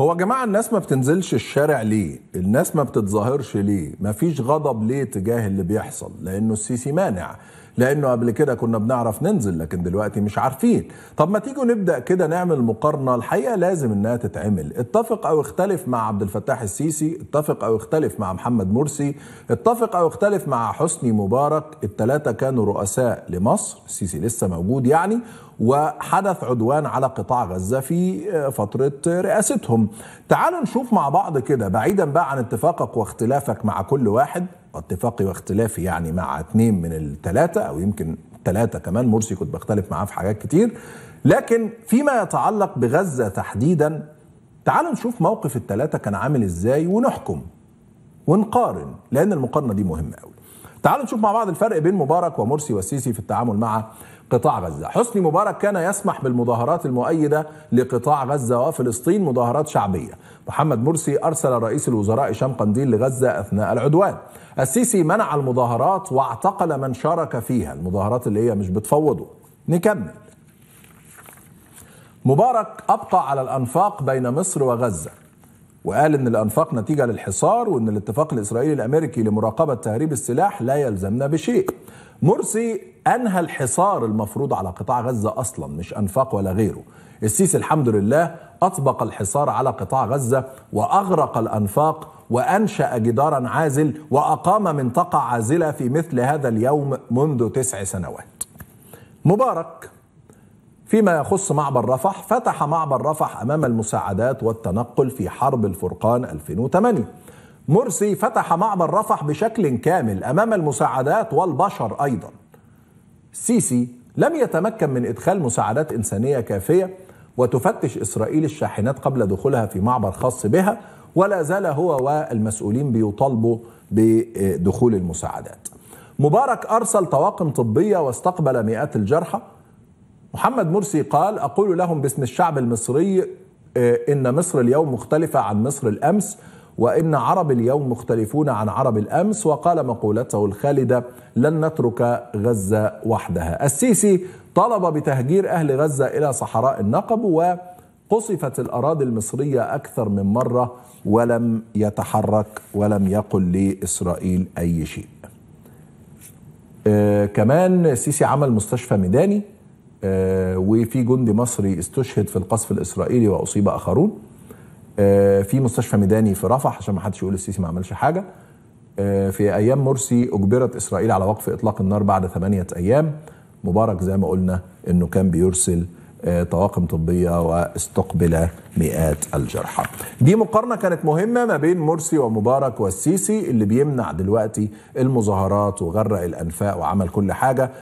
هو يا جماعه الناس ما بتنزلش الشارع ليه؟ الناس ما بتتظاهرش ليه؟ ما فيش غضب ليه تجاه اللي بيحصل؟ لانه السيسي مانع، لانه قبل كده كنا بنعرف ننزل لكن دلوقتي مش عارفين طب ما تيجوا نبدا كده نعمل مقارنه الحقيقه لازم انها تتعمل اتفق او اختلف مع عبد الفتاح السيسي اتفق او اختلف مع محمد مرسي اتفق او اختلف مع حسني مبارك الثلاثه كانوا رؤساء لمصر السيسي لسه موجود يعني وحدث عدوان على قطاع غزة في آه، فترة رئاستهم تعالوا نشوف مع بعض كده بعيدا بقى عن اتفاقك واختلافك مع كل واحد اتفاقي واختلافي يعني مع اثنين من الثلاثه او يمكن ثلاثه كمان مرسي كنت بختلف معاه في حاجات كتير لكن فيما يتعلق بغزه تحديدا تعالوا نشوف موقف الثلاثه كان عامل ازاي ونحكم ونقارن لان المقارنه دي مهمه قوي تعالوا نشوف مع بعض الفرق بين مبارك ومرسي والسيسي في التعامل مع قطاع غزة حسني مبارك كان يسمح بالمظاهرات المؤيدة لقطاع غزة وفلسطين مظاهرات شعبية محمد مرسي أرسل رئيس الوزراء هشام قنديل لغزة أثناء العدوان السيسي منع المظاهرات واعتقل من شارك فيها المظاهرات اللي هي مش بتفوضه نكمل مبارك أبقى على الأنفاق بين مصر وغزة وقال ان الانفاق نتيجه للحصار وان الاتفاق الاسرائيلي الامريكي لمراقبه تهريب السلاح لا يلزمنا بشيء. مرسي انهى الحصار المفروض على قطاع غزه اصلا مش انفاق ولا غيره. السيسي الحمد لله اطبق الحصار على قطاع غزه واغرق الانفاق وانشا جدارا عازل واقام منطقه عازله في مثل هذا اليوم منذ تسع سنوات. مبارك فيما يخص معبر رفح فتح معبر رفح أمام المساعدات والتنقل في حرب الفرقان 2008 مرسي فتح معبر رفح بشكل كامل أمام المساعدات والبشر أيضا السيسي لم يتمكن من إدخال مساعدات إنسانية كافية وتفتش إسرائيل الشاحنات قبل دخولها في معبر خاص بها ولا زال هو والمسؤولين بيطالبوا بدخول المساعدات مبارك أرسل طواقم طبية واستقبل مئات الجرحى محمد مرسي قال أقول لهم باسم الشعب المصري آه، إن مصر اليوم مختلفة عن مصر الأمس وإن عرب اليوم مختلفون عن عرب الأمس وقال مقولته الخالدة لن نترك غزة وحدها السيسي طلب بتهجير أهل غزة إلى صحراء النقب وقصفت الأراضي المصرية أكثر من مرة ولم يتحرك ولم يقل لإسرائيل أي شيء آه كمان السيسي عمل مستشفى ميداني آه، وفي جندي مصري استشهد في القصف الاسرائيلي واصيب اخرون آه، في مستشفى ميداني في رفح عشان ما حدش يقول السيسي ما عملش حاجه آه، في ايام مرسي اجبرت اسرائيل على وقف اطلاق النار بعد ثمانيه ايام مبارك زي ما قلنا انه كان بيرسل طواقم طبيه واستقبل مئات الجرحى. دي مقارنه كانت مهمه ما بين مرسي ومبارك والسيسي اللي بيمنع دلوقتي المظاهرات وغرق الانفاق وعمل كل حاجه